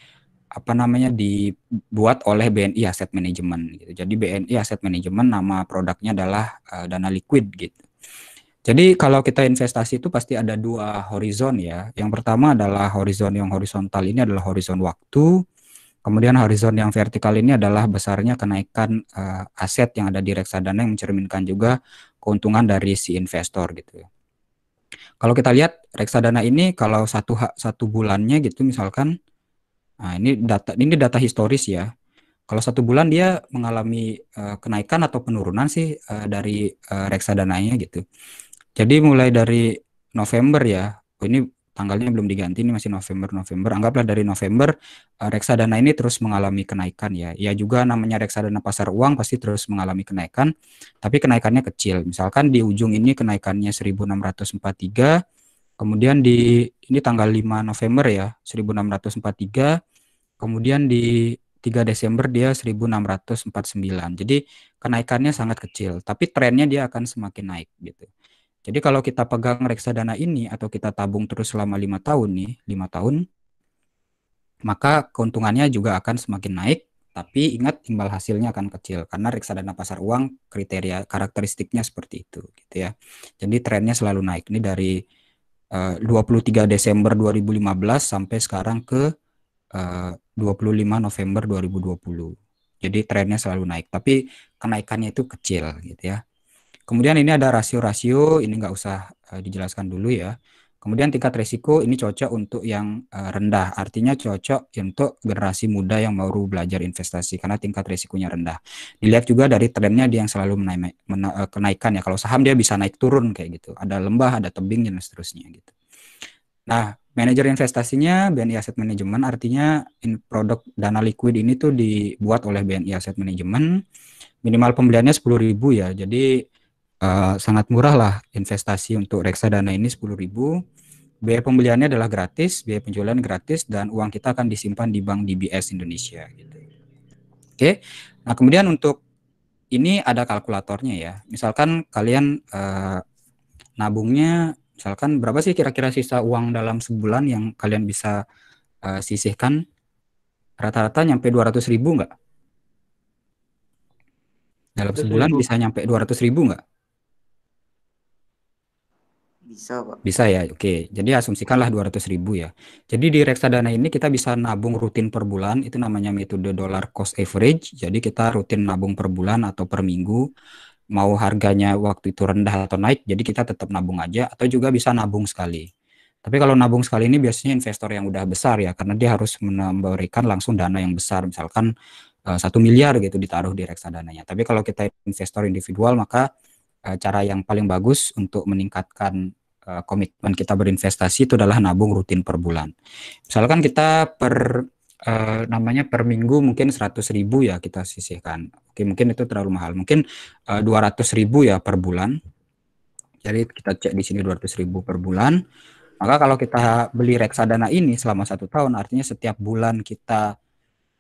apa namanya dibuat oleh BNI Asset Management gitu. Jadi BNI Asset Management nama produknya adalah uh, dana liquid gitu. Jadi kalau kita investasi itu pasti ada dua horizon ya. Yang pertama adalah horizon yang horizontal ini adalah horizon waktu. Kemudian horizon yang vertikal ini adalah besarnya kenaikan uh, aset yang ada di reksadana yang mencerminkan juga keuntungan dari si investor gitu ya. Kalau kita lihat reksadana ini kalau satu satu bulannya gitu misalkan, nah ini data ini data historis ya. Kalau satu bulan dia mengalami uh, kenaikan atau penurunan sih uh, dari uh, reksadananya gitu. Jadi mulai dari November ya, oh ini tanggalnya belum diganti ini masih November November anggaplah dari November eh, reksadana ini terus mengalami kenaikan ya ya juga namanya reksadana pasar uang pasti terus mengalami kenaikan tapi kenaikannya kecil misalkan di ujung ini kenaikannya 1643 kemudian di ini tanggal 5 November ya 1643 kemudian di 3 Desember dia 1649 jadi kenaikannya sangat kecil tapi trennya dia akan semakin naik gitu jadi kalau kita pegang reksadana ini atau kita tabung terus selama lima tahun nih, lima tahun, maka keuntungannya juga akan semakin naik. Tapi ingat imbal hasilnya akan kecil karena reksadana pasar uang kriteria karakteristiknya seperti itu gitu ya. Jadi trennya selalu naik. Ini dari eh, uh, 23 Desember 2015 sampai sekarang ke eh, uh, 25 November 2020. Jadi trennya selalu naik, tapi kenaikannya itu kecil gitu ya. Kemudian ini ada rasio-rasio, ini nggak usah eh, dijelaskan dulu ya. Kemudian tingkat risiko ini cocok untuk yang eh, rendah, artinya cocok untuk generasi muda yang baru belajar investasi karena tingkat risikonya rendah. Dilihat juga dari trennya dia yang selalu menaik, eh, kenaikan ya. Kalau saham dia bisa naik turun kayak gitu. Ada lembah, ada tebing dan seterusnya gitu. Nah, manajer investasinya BNI Asset Management artinya in produk dana liquid ini tuh dibuat oleh BNI Asset Management. Minimal pembeliannya 10.000 ya. Jadi Eh, sangat murah lah investasi untuk reksadana ini 10.000. Biaya pembeliannya adalah gratis, biaya penjualan gratis dan uang kita akan disimpan di Bank DBS Indonesia gitu. Oke. Nah, kemudian untuk ini ada kalkulatornya ya. Misalkan kalian uh, nabungnya misalkan berapa sih kira-kira sisa uang dalam sebulan yang kalian bisa uh, sisihkan? Rata-rata nyampe 200.000 ribu nggak? Dalam sebulan bisa nyampe 200.000 ribu nggak? Bisa, Pak. Bisa ya. Oke. Jadi asumsikanlah 200 ribu ya. Jadi di reksadana ini kita bisa nabung rutin per bulan, itu namanya metode dollar cost average. Jadi kita rutin nabung per bulan atau per minggu mau harganya waktu itu rendah atau naik, jadi kita tetap nabung aja atau juga bisa nabung sekali. Tapi kalau nabung sekali ini biasanya investor yang udah besar ya, karena dia harus memberikan langsung dana yang besar, misalkan eh, satu miliar gitu ditaruh di reksadananya. Tapi kalau kita investor individual maka eh, cara yang paling bagus untuk meningkatkan Eh, komitmen kita berinvestasi itu adalah nabung rutin per bulan. Misalkan kita per uh, namanya per minggu mungkin 100 ribu ya kita sisihkan. Oke, mungkin itu terlalu mahal. Mungkin uh, eh, 200 ribu ya per bulan. Jadi kita cek di sini 200 ribu per bulan. Maka kalau kita beli reksadana ini selama satu tahun, artinya setiap bulan kita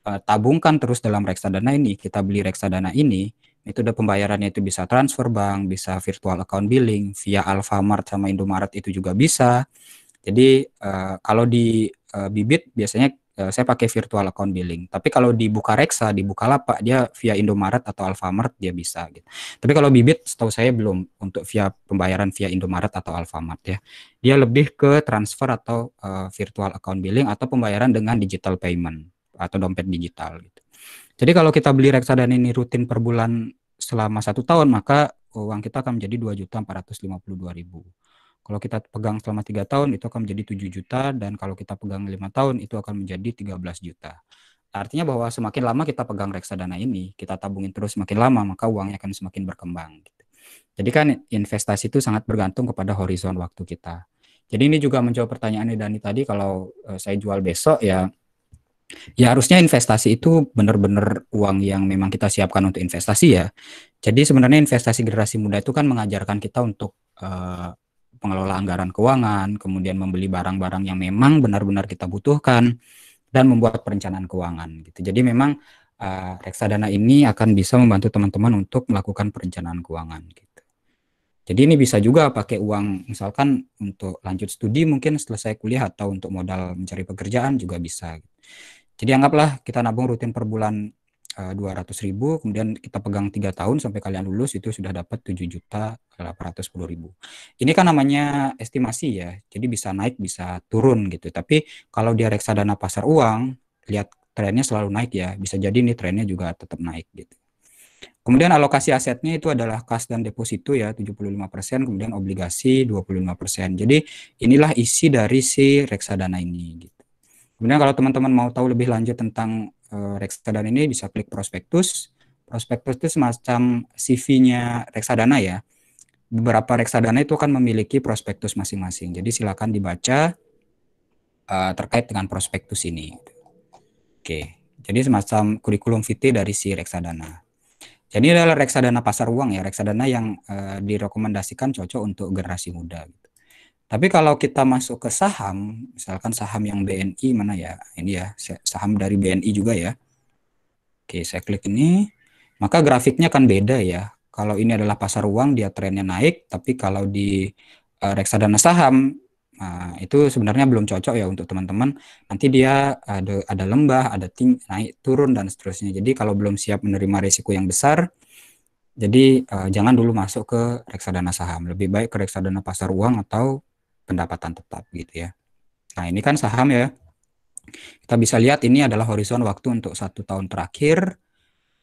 uh, tabungkan terus dalam reksadana ini, kita beli reksadana ini, itu udah pembayarannya itu bisa transfer bank, bisa virtual account billing, via Alfamart sama Indomaret itu juga bisa. Jadi eh, kalau di eh, Bibit biasanya eh, saya pakai virtual account billing. Tapi kalau di Bukareksa, di Bukalapak dia via Indomaret atau Alfamart dia bisa gitu. Tapi kalau Bibit setahu saya belum untuk via pembayaran via Indomaret atau Alfamart ya. Dia lebih ke transfer atau virtual account billing atau pembayaran dengan digital payment atau dompet digital gitu. Jadi kalau kita beli reksadana ini rutin per bulan selama satu tahun, maka uang kita akan menjadi 2.452.000. Kalau kita pegang selama tiga tahun, itu akan menjadi 7 juta, dan kalau kita pegang lima tahun, itu akan menjadi 13 juta. Artinya bahwa semakin lama kita pegang reksadana ini, kita tabungin terus semakin lama, maka uangnya akan semakin berkembang. Gitu. Jadi kan investasi itu sangat bergantung kepada horizon waktu kita. Jadi ini juga menjawab pertanyaan Dani tadi, kalau eh, saya jual besok ya Ya harusnya investasi itu benar-benar uang yang memang kita siapkan untuk investasi ya. Jadi sebenarnya investasi generasi muda itu kan mengajarkan kita untuk uh, pengelola anggaran keuangan, kemudian membeli barang-barang yang memang benar-benar kita butuhkan dan membuat perencanaan keuangan gitu. Jadi memang uh, reksadana ini akan bisa membantu teman-teman untuk melakukan perencanaan keuangan gitu. Jadi ini bisa juga pakai uang misalkan untuk lanjut studi mungkin selesai kuliah atau untuk modal mencari pekerjaan juga bisa gitu. Jadi anggaplah kita nabung rutin per bulan eh, dua ratus ribu, kemudian kita pegang tiga tahun sampai kalian lulus itu sudah dapat tujuh juta delapan ratus sepuluh ribu. Ini kan namanya estimasi ya, jadi bisa naik bisa turun gitu. Tapi kalau dia reksadana pasar uang, lihat trennya selalu naik ya, bisa jadi ini trennya juga tetap naik gitu. Kemudian alokasi asetnya itu adalah kas dan deposito ya 75%, kemudian obligasi 25%. Jadi inilah isi dari si reksadana ini gitu. Kemudian kalau teman-teman mau tahu lebih lanjut tentang uh, reksadana ini bisa klik prospektus. Prospektus itu semacam CV-nya reksadana ya. Beberapa reksadana itu akan memiliki prospektus masing-masing. Jadi silakan dibaca uh, terkait dengan prospektus ini. Oke, jadi semacam kurikulum VT dari si reksadana. Jadi ini adalah reksadana pasar uang ya, reksadana yang uh, direkomendasikan cocok untuk generasi muda. Gitu. Tapi kalau kita masuk ke saham, misalkan saham yang BNI mana ya? Ini ya, saham dari BNI juga ya. Oke, saya klik ini. Maka grafiknya kan beda ya. Kalau ini adalah pasar uang, dia trennya naik. Tapi kalau di uh, reksadana saham, nah, itu sebenarnya belum cocok ya untuk teman-teman. Nanti dia ada, ada lembah, ada ting naik, turun, dan seterusnya. Jadi kalau belum siap menerima risiko yang besar, jadi uh, jangan dulu masuk ke reksadana saham. Lebih baik ke reksadana pasar uang atau pendapatan tetap gitu ya. Nah ini kan saham ya. Kita bisa lihat ini adalah horizon waktu untuk satu tahun terakhir.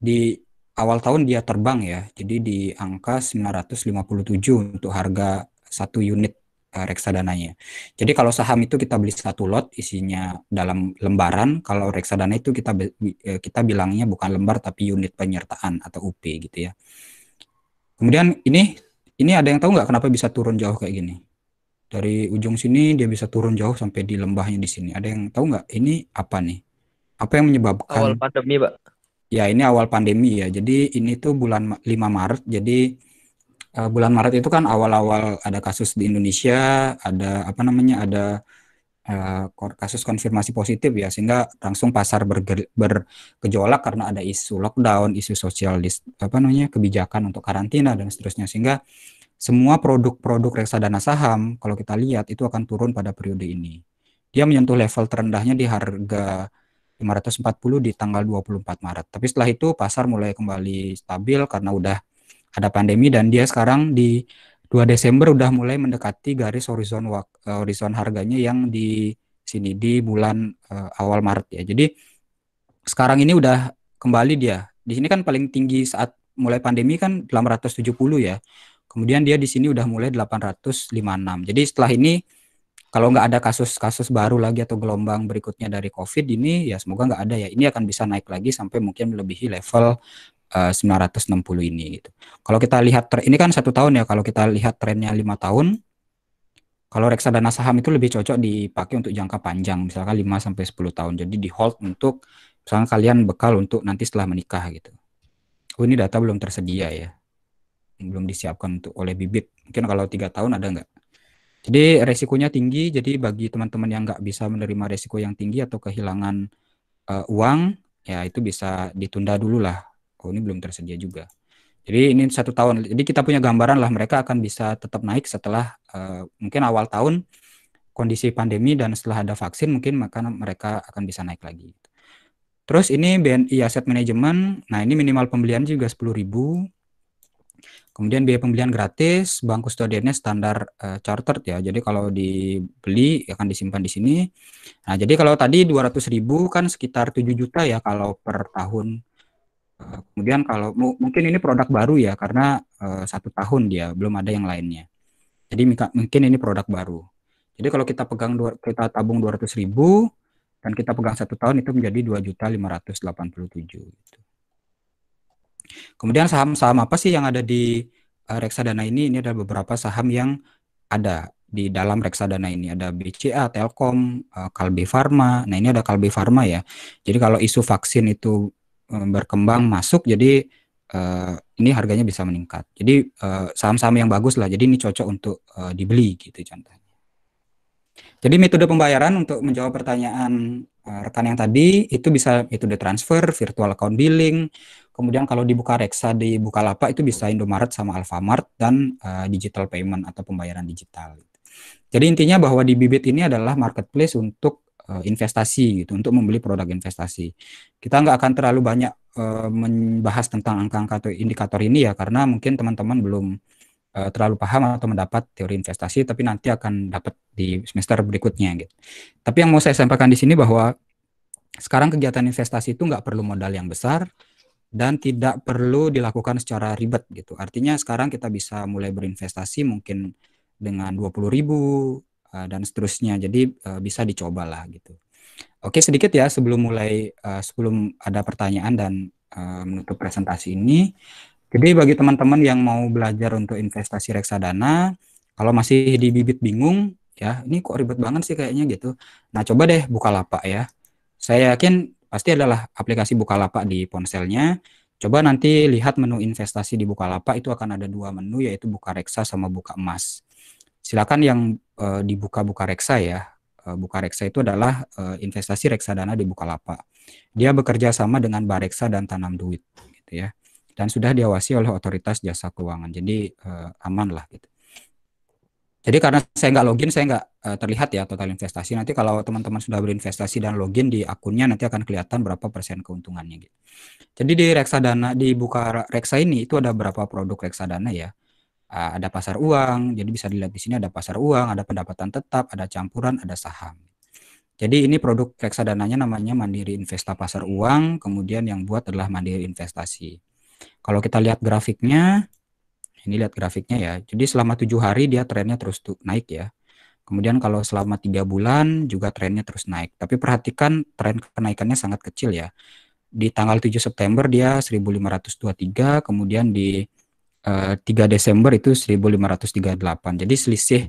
Di awal tahun dia terbang ya. Jadi di angka 957 untuk harga satu unit eh, reksadananya. Jadi kalau saham itu kita beli satu lot isinya dalam lembaran, kalau reksadana itu kita eh, kita bilangnya bukan lembar tapi unit penyertaan atau UP gitu ya. Kemudian ini ini ada yang tahu nggak kenapa bisa turun jauh kayak gini? dari ujung sini dia bisa turun jauh sampai di lembahnya di sini. Ada yang tahu nggak ini apa nih? Apa yang menyebabkan? Awal pandemi, Pak. Ya, ini awal pandemi ya. Jadi ini tuh bulan 5 Maret. Jadi uh, bulan Maret itu kan awal-awal ada kasus di Indonesia, ada apa namanya? ada uh, kasus konfirmasi positif ya sehingga langsung pasar berkejolak ber karena ada isu lockdown, isu sosial apa namanya kebijakan untuk karantina dan seterusnya sehingga semua produk-produk reksadana saham kalau kita lihat itu akan turun pada periode ini. Dia menyentuh level terendahnya di harga 540 di tanggal 24 Maret. Tapi setelah itu pasar mulai kembali stabil karena udah ada pandemi dan dia sekarang di 2 Desember udah mulai mendekati garis horizon eh, horizon harganya yang di sini di bulan uh, awal Maret ya. Jadi sekarang ini udah kembali dia. Di sini kan paling tinggi saat mulai pandemi kan 870 ya. Kemudian dia di sini udah mulai 856. Jadi setelah ini kalau nggak ada kasus-kasus baru lagi atau gelombang berikutnya dari COVID ini, ya semoga nggak ada ya. Ini akan bisa naik lagi sampai mungkin melebihi level eh, uh, 960 ini. Gitu. Kalau kita lihat ini kan satu tahun ya. Kalau kita lihat trennya lima tahun, kalau reksadana saham itu lebih cocok dipakai untuk jangka panjang, misalkan 5 sampai 10 tahun. Jadi di hold untuk misalkan kalian bekal untuk nanti setelah menikah gitu. Oh, ini data belum tersedia ya belum disiapkan untuk oleh bibit. Mungkin kalau tiga tahun ada nggak? Jadi resikonya tinggi. Jadi bagi teman-teman yang nggak bisa menerima resiko yang tinggi atau kehilangan uh, uang, ya itu bisa ditunda dulu lah. Oh ini belum tersedia juga. Jadi ini satu tahun. Jadi kita punya gambaran lah mereka akan bisa tetap naik setelah uh, mungkin awal tahun kondisi pandemi dan setelah ada vaksin mungkin maka mereka akan bisa naik lagi. Terus ini BNI Asset Management, nah ini minimal pembelian juga ribu Kemudian biaya pembelian gratis, bank kustodiannya standar uh, chartered ya. Jadi kalau dibeli akan ya disimpan di sini. Nah, jadi kalau tadi 200.000 kan sekitar 7 juta ya kalau per tahun. Uh, kemudian kalau mungkin ini produk baru ya karena uh, satu tahun dia belum ada yang lainnya. Jadi mungkin ini produk baru. Jadi kalau kita pegang dua, kita tabung 200.000 dan kita pegang satu tahun itu menjadi 2.587 gitu. Kemudian saham-saham apa sih yang ada di uh, reksadana ini? Ini ada beberapa saham yang ada di dalam reksadana ini ada BCA, Telkom, uh, eh, Kalbe Farma. Nah, ini ada Kalbe Farma ya. Jadi kalau isu vaksin itu um, berkembang masuk jadi uh, ini harganya bisa meningkat. Jadi saham saham-saham yang bagus lah. Jadi ini cocok untuk uh, dibeli gitu contohnya. Jadi metode pembayaran untuk menjawab pertanyaan uh, rekan yang tadi itu bisa metode transfer, virtual account billing, Kemudian kalau dibuka reksa di Bukalapak itu bisa Indomaret sama Alfamart dan uh, digital payment atau pembayaran digital. Jadi intinya bahwa di Bibit ini adalah marketplace untuk uh, investasi gitu, untuk membeli produk investasi. Kita nggak akan terlalu banyak uh, membahas tentang angka-angka atau indikator ini ya karena mungkin teman-teman belum uh, terlalu paham atau mendapat teori investasi tapi nanti akan dapat di semester berikutnya gitu. Tapi yang mau saya sampaikan di sini bahwa sekarang kegiatan investasi itu nggak perlu modal yang besar, dan tidak perlu dilakukan secara ribet gitu. Artinya sekarang kita bisa mulai berinvestasi mungkin dengan 20 ribu eh, dan seterusnya. Jadi eh, bisa dicoba lah gitu. Oke sedikit ya sebelum mulai eh, sebelum ada pertanyaan dan menutup presentasi ini. Jadi bagi teman-teman yang mau belajar untuk investasi reksadana, kalau masih di bibit bingung ya ini kok ribet banget sih kayaknya gitu. Nah coba deh buka lapak ya. Saya yakin pasti adalah aplikasi Bukalapak di ponselnya. Coba nanti lihat menu investasi di Bukalapak itu akan ada dua menu yaitu Buka Reksa sama Buka Emas. Silakan yang e, dibuka Buka Reksa ya. E, Buka Reksa itu adalah e, investasi reksadana di Bukalapak. Dia bekerja sama dengan Bareksa dan Tanam Duit gitu ya. Dan sudah diawasi oleh otoritas jasa keuangan. Jadi e, aman lah gitu. Jadi karena saya nggak login, saya nggak uh, terlihat ya total investasi. Nanti kalau teman-teman sudah berinvestasi dan login di akunnya, nanti akan kelihatan berapa persen keuntungannya gitu. Jadi di reksadana di buka reksa ini itu ada berapa produk reksadana ya. Uh, ada pasar uang, jadi bisa dilihat di sini ada pasar uang, ada pendapatan tetap, ada campuran, ada saham. Jadi ini produk reksadananya namanya Mandiri Investa Pasar Uang, kemudian yang buat adalah Mandiri Investasi. Kalau kita lihat grafiknya, ini lihat grafiknya ya. Jadi selama tujuh hari dia trennya terus naik ya. Kemudian kalau selama tiga bulan juga trennya terus naik. Tapi perhatikan tren kenaikannya sangat kecil ya. Di tanggal 7 September dia 1523, kemudian di uh, eh, 3 Desember itu 1538. Jadi selisih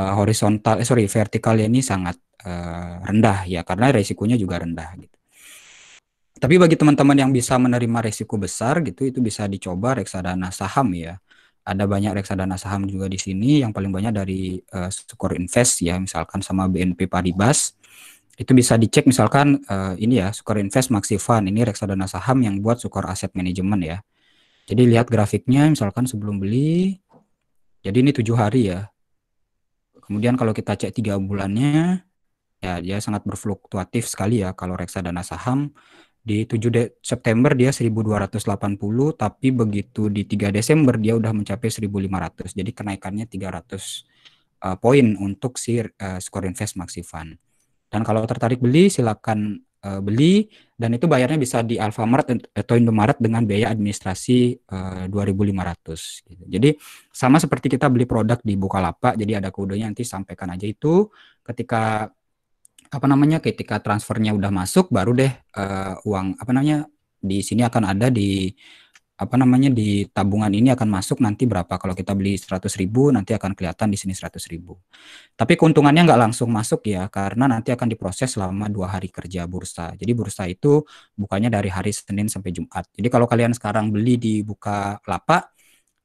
uh, horizontal eh, sorry vertikalnya ini sangat uh, rendah ya karena resikonya juga rendah gitu. Tapi bagi teman-teman yang bisa menerima resiko besar gitu itu bisa dicoba reksadana saham ya ada banyak reksadana saham juga di sini yang paling banyak dari uh, eh, Sukor Invest ya misalkan sama BNP Paribas itu bisa dicek misalkan uh, ini ya Sukor Invest Maxi Fund ini reksadana saham yang buat Sukor Asset Management ya jadi lihat grafiknya misalkan sebelum beli jadi ini tujuh hari ya kemudian kalau kita cek tiga bulannya ya dia sangat berfluktuatif sekali ya kalau reksadana saham di 7 De September dia 1280, tapi begitu di 3 Desember dia udah mencapai 1500. Jadi kenaikannya 300 uh, eh, poin untuk si uh, skor invest maxi fund. Dan kalau tertarik beli silakan uh, beli dan itu bayarnya bisa di Alfamart atau Indomaret dengan biaya administrasi uh, 2.500 gitu. Jadi sama seperti kita beli produk di Bukalapak, jadi ada kodenya nanti sampaikan aja itu ketika apa namanya ketika transfernya udah masuk baru deh uh, uang apa namanya di sini akan ada di apa namanya di tabungan ini akan masuk nanti berapa kalau kita beli seratus ribu nanti akan kelihatan di sini seratus ribu tapi keuntungannya nggak langsung masuk ya karena nanti akan diproses selama dua hari kerja bursa jadi bursa itu bukanya dari hari Senin sampai Jumat jadi kalau kalian sekarang beli di buka lapak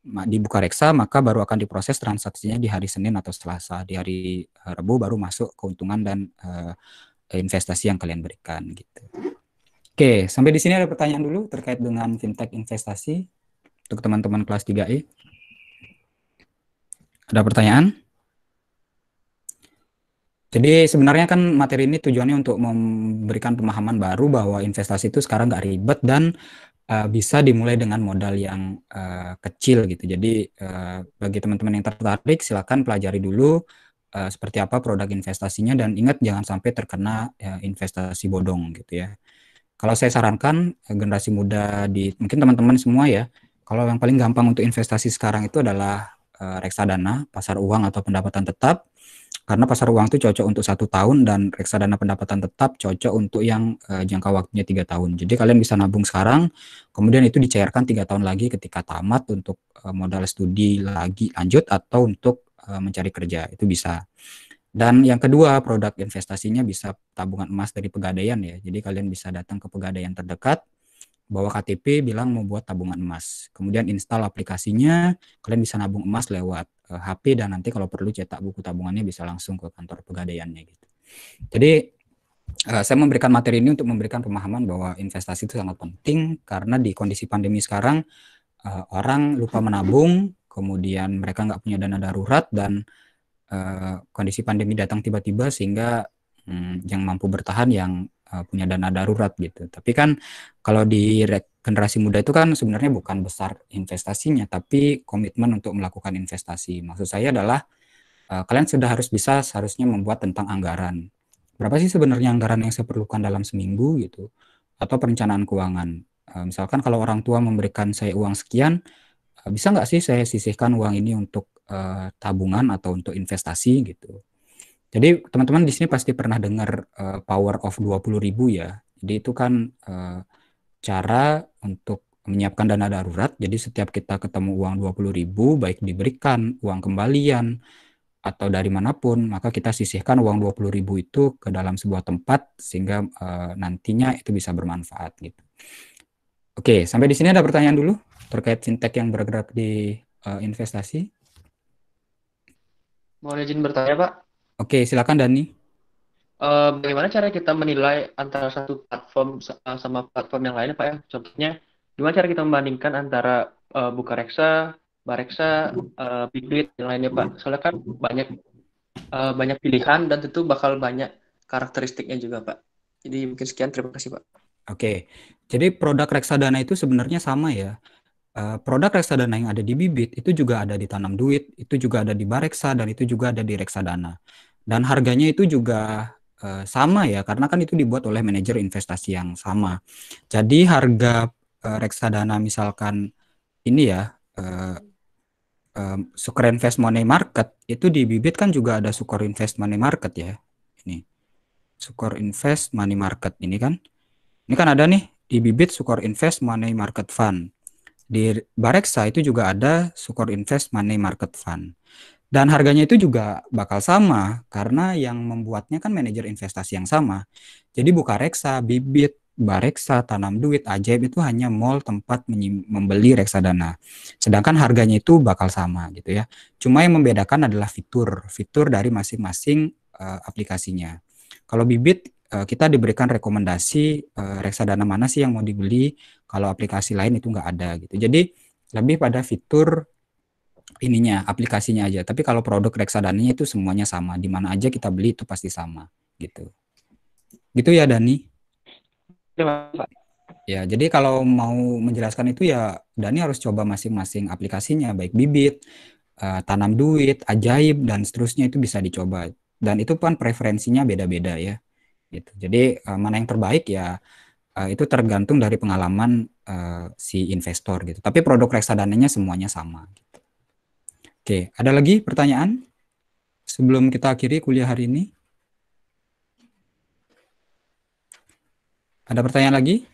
dibuka reksa maka baru akan diproses transaksinya di hari Senin atau Selasa di hari eh, Rabu baru masuk keuntungan dan uh, investasi yang kalian berikan gitu. Oke, sampai di sini ada pertanyaan dulu terkait dengan fintech investasi untuk teman-teman kelas 3E. Ada pertanyaan? Jadi sebenarnya kan materi ini tujuannya untuk memberikan pemahaman baru bahwa investasi itu sekarang nggak ribet dan uh, bisa dimulai dengan modal yang uh, kecil gitu. Jadi uh, bagi teman-teman yang tertarik silakan pelajari dulu uh, seperti apa produk investasinya dan ingat jangan sampai terkena uh, investasi bodong gitu ya. Kalau saya sarankan uh, generasi muda di mungkin teman-teman semua ya, kalau yang paling gampang untuk investasi sekarang itu adalah uh, reksadana, pasar uang atau pendapatan tetap karena pasar uang itu cocok untuk satu tahun dan reksadana pendapatan tetap cocok untuk yang uh, jangka waktunya tiga tahun. Jadi kalian bisa nabung sekarang, kemudian itu dicairkan tiga tahun lagi ketika tamat untuk uh, modal studi lagi lanjut atau untuk uh, mencari kerja itu bisa. Dan yang kedua, produk investasinya bisa tabungan emas dari pegadaian ya. Jadi kalian bisa datang ke pegadaian terdekat, bawa KTP bilang mau buat tabungan emas. Kemudian install aplikasinya, kalian bisa nabung emas lewat HP eh, dan nanti kalau perlu cetak buku tabungannya bisa langsung ke kantor pegadaiannya gitu. Jadi eh, saya memberikan materi ini untuk memberikan pemahaman bahwa investasi itu sangat penting karena di kondisi pandemi sekarang eh, orang lupa menabung, kemudian mereka nggak punya dana darurat dan kondisi pandemi datang tiba-tiba sehingga hmm, yang mampu bertahan yang Eh, punya dana darurat gitu. Tapi kan kalau di generasi muda itu kan sebenarnya bukan besar investasinya, tapi komitmen untuk melakukan investasi. Maksud saya adalah eh, kalian sudah harus bisa seharusnya membuat tentang anggaran. Berapa sih sebenarnya anggaran yang saya perlukan dalam seminggu gitu? Atau perencanaan keuangan. Eh, misalkan kalau orang tua memberikan saya uang sekian, bisa nggak sih saya sisihkan uang ini untuk tabungan atau untuk investasi gitu? Jadi teman-teman di sini pasti pernah dengar uh, power of 20.000 ya. Jadi itu kan uh, cara untuk menyiapkan dana darurat. Jadi setiap kita ketemu uang 20.000 baik diberikan uang kembalian atau dari manapun, maka kita sisihkan uang 20.000 itu ke dalam sebuah tempat sehingga uh, nantinya itu bisa bermanfaat gitu. Oke, sampai di sini ada pertanyaan dulu terkait fintech yang bergerak di uh, investasi. Mohon izin bertanya, Pak? Oke, silakan Dani. Uh, bagaimana cara kita menilai antara satu platform eh, sama platform yang lainnya, Pak? Ya? Contohnya, gimana cara kita membandingkan antara uh, eh, Reksa, Bareksa, uh, eh, Biglit, dan lainnya, Pak? Soalnya kan banyak uh, banyak pilihan dan tentu bakal banyak karakteristiknya juga, Pak. Jadi mungkin sekian, terima kasih, Pak. Oke, jadi produk reksadana itu sebenarnya sama ya. Uh, produk reksadana yang ada di bibit itu juga ada di tanam duit, itu juga ada di bareksa, dan itu juga ada di reksadana. Dan harganya itu juga uh, sama ya, karena kan itu dibuat oleh manajer investasi yang sama. Jadi harga uh, reksadana misalkan ini ya, uh, eh, Sukor Invest Money Market itu di Bibit kan juga ada Sukor Invest Money Market ya. Ini Sukor Invest Money Market ini kan. Ini kan ada nih di Bibit Sukor Invest Money Market Fund. Di Bareksa itu juga ada Sukor Invest Money Market Fund. Dan harganya itu juga bakal sama karena yang membuatnya kan manajer investasi yang sama. Jadi buka reksa Bibit, Bareksa, Tanam Duit, Ajaib itu hanya mall tempat membeli reksadana. Sedangkan harganya itu bakal sama gitu ya. Cuma yang membedakan adalah fitur, fitur dari masing-masing uh, aplikasinya. Kalau Bibit eh, kita diberikan rekomendasi uh, eh, reksadana mana sih yang mau dibeli, kalau aplikasi lain itu nggak ada gitu. Jadi lebih pada fitur ininya aplikasinya aja. Tapi kalau produk reksadananya itu semuanya sama. Di mana aja kita beli itu pasti sama gitu. Gitu ya Dani. Ya, jadi kalau mau menjelaskan itu ya Dani harus coba masing-masing aplikasinya baik bibit, eh, tanam duit, ajaib dan seterusnya itu bisa dicoba. Dan itu kan preferensinya beda-beda ya. Gitu. Jadi eh, mana yang terbaik ya uh, itu tergantung dari pengalaman uh, si investor gitu. Tapi produk reksadananya semuanya sama. Gitu. Oke, ada lagi pertanyaan sebelum kita akhiri kuliah hari ini? Ada pertanyaan lagi?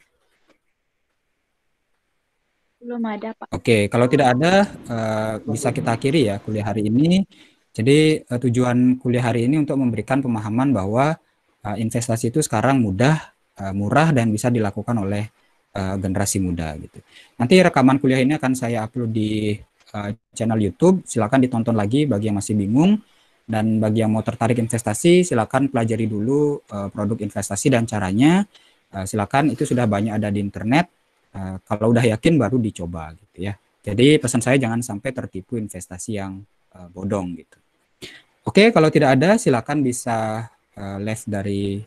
Belum ada, Pak. Oke, kalau tidak ada, uh, bisa kita akhiri ya kuliah hari ini. Jadi uh, tujuan kuliah hari ini untuk memberikan pemahaman bahwa uh, investasi itu sekarang mudah, uh, murah dan bisa dilakukan oleh uh, generasi muda gitu. Nanti rekaman kuliah ini akan saya upload di Eh, channel YouTube. Silakan ditonton lagi bagi yang masih bingung dan bagi yang mau tertarik investasi silakan pelajari dulu uh, produk investasi dan caranya. Uh, silakan itu sudah banyak ada di internet. Uh, kalau udah yakin baru dicoba gitu ya. Jadi pesan saya jangan sampai tertipu investasi yang uh, bodong gitu. Oke, okay, kalau tidak ada silakan bisa uh, left dari